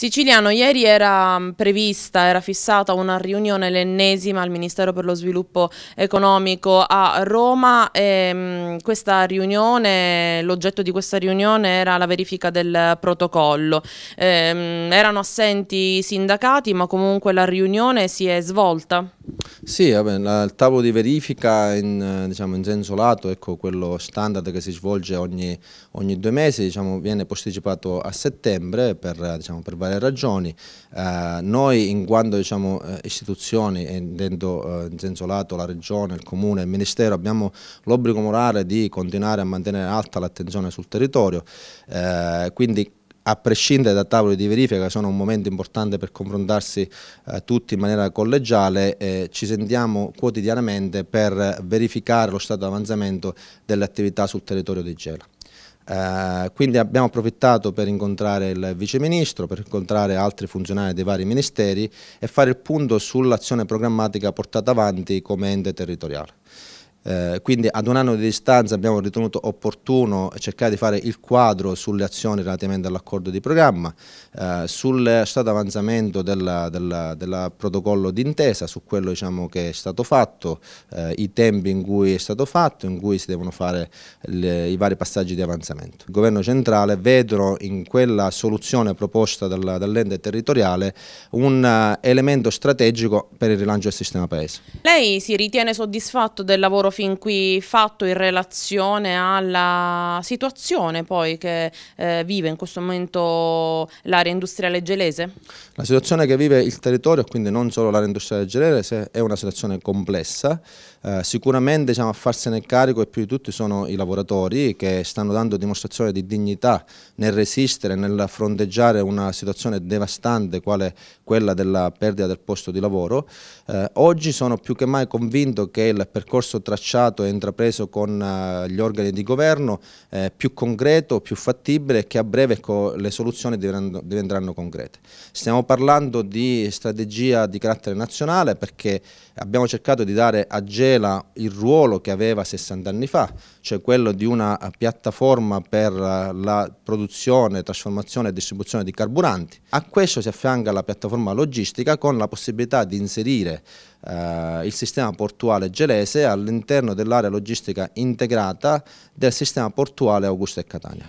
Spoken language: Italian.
Siciliano, ieri era mm, prevista, era fissata una riunione, l'ennesima, al Ministero per lo Sviluppo Economico a Roma. Ehm, e, l'oggetto di questa riunione era la verifica del protocollo. E, ehm, erano assenti i sindacati, ma comunque la riunione si è svolta. Sì, vabbè, il tavolo di verifica in, diciamo, in senso lato, ecco, quello standard che si svolge ogni, ogni due mesi, diciamo, viene posticipato a settembre per, diciamo, per varie ragioni. Eh, noi in quanto diciamo, eh, istituzioni, intendo eh, in senso lato la regione, il comune, il ministero, abbiamo l'obbligo morale di continuare a mantenere alta l'attenzione sul territorio, eh, quindi a prescindere da tavoli di verifica che sono un momento importante per confrontarsi eh, tutti in maniera collegiale, eh, ci sentiamo quotidianamente per verificare lo stato di avanzamento delle attività sul territorio di Gela. Eh, quindi abbiamo approfittato per incontrare il Vice Ministro, per incontrare altri funzionari dei vari ministeri e fare il punto sull'azione programmatica portata avanti come ente territoriale. Eh, quindi ad un anno di distanza abbiamo ritenuto opportuno cercare di fare il quadro sulle azioni relativamente all'accordo di programma, eh, sul stato avanzamento del protocollo d'intesa, su quello diciamo, che è stato fatto, eh, i tempi in cui è stato fatto, in cui si devono fare le, i vari passaggi di avanzamento. Il governo centrale vedono in quella soluzione proposta dal, dall'ente territoriale un eh, elemento strategico per il rilancio del sistema paese. Lei si ritiene soddisfatto del lavoro finale? fin qui fatto in relazione alla situazione poi che eh, vive in questo momento l'area industriale gelese? La situazione che vive il territorio, quindi non solo l'area industriale gelese, è una situazione complessa. Eh, sicuramente diciamo, a farsene carico e più di tutti sono i lavoratori che stanno dando dimostrazione di dignità nel resistere, nel fronteggiare una situazione devastante quale quella della perdita del posto di lavoro. Eh, oggi sono più che mai convinto che il percorso tracciato tracciato e intrapreso con eh, gli organi di governo eh, più concreto, più fattibile e che a breve le soluzioni diventeranno, diventeranno concrete. Stiamo parlando di strategia di carattere nazionale perché abbiamo cercato di dare a Gela il ruolo che aveva 60 anni fa, cioè quello di una piattaforma per la produzione, trasformazione e distribuzione di carburanti. A questo si affianca la piattaforma logistica con la possibilità di inserire eh, il sistema portuale gelese all'interno dell'area logistica integrata del sistema portuale Augusto e Catania.